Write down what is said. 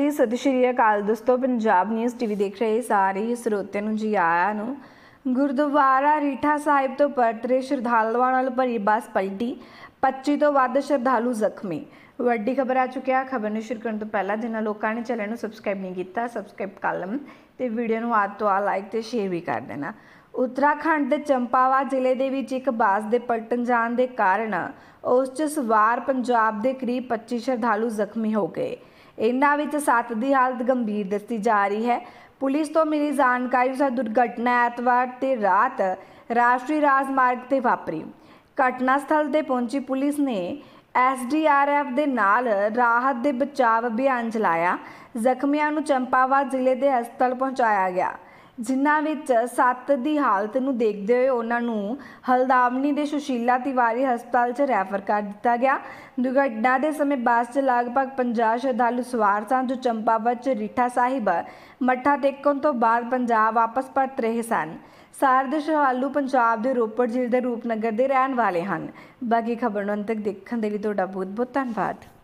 ਜੀ ਸਤਿ ਸ਼੍ਰੀ ਅਕਾਲ ਦੋਸਤੋ ਪੰਜਾਬ ਨਿਊਜ਼ ਟੀਵੀ ਦੇਖ ਰਹੇ ਸਾਰੇ ਸਰੋਤਿਆਂ ਨੂੰ ਜੀ ਆਇਆਂ ਨੂੰ ਗੁਰਦੁਆਰਾ ਰੀਠਾ ਸਾਹਿਬ ਤੋਂ ਪਰਤ ਰਹੇ ਸ਼ਰਧਾਲੂਆਂ ਨਾਲ ਭਰੀ ਬੱਸ ਪਲਟੀ 25 ਤੋਂ ਵੱਧ ਸ਼ਰਧਾਲੂ ਜ਼ਖਮੀ ਵੱਡੀ ਖਬਰ ਆ ਚੁੱਕਿਆ ਖਬਰ ਨੂੰ ਸ਼ੁਰੂ ਕਰਨ ਤੋਂ ਪਹਿਲਾਂ ਜਿਨ੍ਹਾਂ ਲੋਕਾਂ ਨੇ ਚੈਨਲ ਨੂੰ ਸਬਸਕ੍ਰਾਈਬ ਨਹੀਂ ਕੀਤਾ ਸਬਸਕ੍ਰਾਈਬ ਕਰ ਲਮ ਤੇ ਵੀਡੀਓ ਨੂੰ ਆਦ ਤੋਂ ਆ ਲਾਈਕ ਤੇ ਸ਼ੇਅਰ ਵੀ ਕਰ ਦੇਣਾ ਉੱਤਰਾਖੰਡ ਦੇ ਚੰਪਾਵਾ ਜ਼ਿਲ੍ਹੇ ਦੇ ਵਿੱਚ ਇੱਕ ਬਾਸ ਦੇ ਪਲਟਣ ਜਾਣ ਦੇ ਕਾਰਨ ਉਸ 'ਚ ਸਵਾਰ ਪੰਜਾਬ ਦੇ ਕਰੀਬ 25 ਸ਼ਰਧਾਲੂ ਜ਼ਖਮੀ ਹੋ ਗਏ ਇਹਨਾਂ ਵਿੱਚ ਸੱਤ ਦੀ ਹਾਲਤ ਗੰਭੀਰ ਦੱਸੀ ਜਾ ਰਹੀ ਹੈ ਪੁਲਿਸ ਤੋਂ ਮਿਲੀ ਜਾਣਕਾਰੀ ਅਨੁਸਾਰ ਦੁਰਘਟਨਾ ਐਤਵਾਰ ਤੇ ਰਾਤ ਰਾਸ਼ਟਰੀ ਰਾਜਮਾਰਗ ਤੇ ਵਾਪਰੀ ਘਟਨਾ ਸਥਲ ਤੇ ਪਹੁੰਚੀ ਪੁਲਿਸ ਨੇ ਐਸਡੀਆਰਐਫ ਦੇ ਨਾਲ ਰਾਹਤ ਦੇ ਬਚਾਅ ਅਭਿਆਨ ਚਲਾਇਆ ਜ਼ਖਮੀਆਂ ਨੂੰ ਚੰਪਾਵਾ ਜ਼ਿਲ੍ਹੇ ਦੇ ਹਸਪਤਾਲ ਪਹੁੰਚਾਇਆ ਗਿਆ ਜਿਨ੍ਹਾਂ ਵਿੱਚ ਸੱਤ ਦੀ ਹਾਲਤ ਨੂੰ ਦੇਖਦੇ ਹੋਏ ਉਹਨਾਂ ਨੂੰ ਹਲਦਾਵਨੀ ਦੇ ਸੁਸ਼ੀਲਾ ਤਿਵਾਰੀ ਹਸਪਤਾਲ 'ਚ ਰੈਫਰ ਕਰ ਦਿੱਤਾ ਗਿਆ ਦੁਰਘਟਨਾ ਦੇ ਸਮੇਂ ਬੱਸ 'ਚ ਲਗਭਗ 50 ਸ਼ਰਧਾਲੂ ਸਵਾਰ ਸਨ ਜੋ ਚੰਪਾਵਤ ਰੀਠਾ ਸਾਹਿਬ ਮੱਠਾ ਟੇਕਣ ਤੋਂ ਬਾਅਦ ਪੰਜਾਬ ਵਾਪਸ ਪਰਤ ਰਹੇ ਸਨ ਸਾਰੇ ਸ਼ਰਧਾਲੂ ਪੰਜਾਬ ਦੇ ਰੋਪੜ ਜ਼ਿਲ੍ਹੇ ਦੇ ਰੂਪਨਗਰ ਦੇ ਰਹਿਣ ਵਾਲੇ ਹਨ ਬਾਕੀ ਖਬਰ ਨੂੰ ਅੰਤ ਤੱਕ ਦੇਖਣ ਦੇ ਲਈ ਤੁਹਾਡਾ ਬਹੁਤ ਬਹੁਤ ਧੰਨਵਾਦ